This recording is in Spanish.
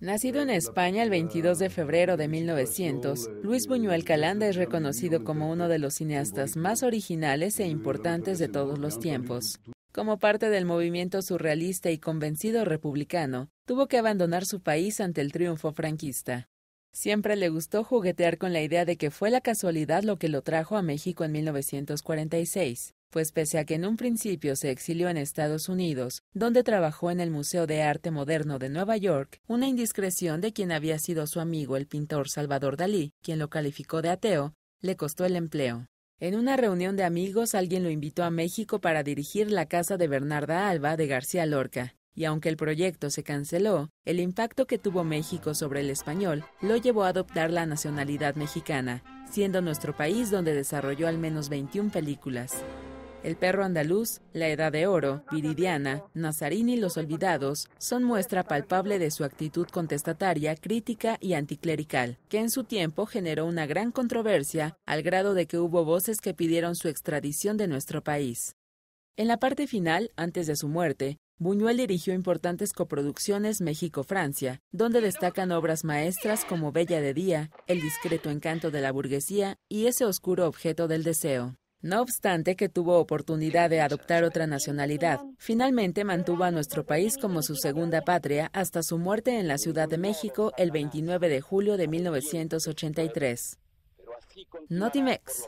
Nacido en España el 22 de febrero de 1900, Luis Buñuel Calanda es reconocido como uno de los cineastas más originales e importantes de todos los tiempos. Como parte del movimiento surrealista y convencido republicano, tuvo que abandonar su país ante el triunfo franquista. Siempre le gustó juguetear con la idea de que fue la casualidad lo que lo trajo a México en 1946 pues pese a que en un principio se exilió en Estados Unidos, donde trabajó en el Museo de Arte Moderno de Nueva York, una indiscreción de quien había sido su amigo el pintor Salvador Dalí, quien lo calificó de ateo, le costó el empleo. En una reunión de amigos alguien lo invitó a México para dirigir la casa de Bernarda Alba de García Lorca, y aunque el proyecto se canceló, el impacto que tuvo México sobre el español lo llevó a adoptar la nacionalidad mexicana, siendo nuestro país donde desarrolló al menos 21 películas. El perro andaluz, La Edad de Oro, Viridiana, Nazarín y Los Olvidados son muestra palpable de su actitud contestataria, crítica y anticlerical, que en su tiempo generó una gran controversia al grado de que hubo voces que pidieron su extradición de nuestro país. En la parte final, antes de su muerte, Buñuel dirigió importantes coproducciones México-Francia, donde destacan obras maestras como Bella de Día, El discreto encanto de la burguesía y Ese oscuro objeto del deseo. No obstante que tuvo oportunidad de adoptar otra nacionalidad, finalmente mantuvo a nuestro país como su segunda patria hasta su muerte en la Ciudad de México el 29 de julio de 1983. Notimex.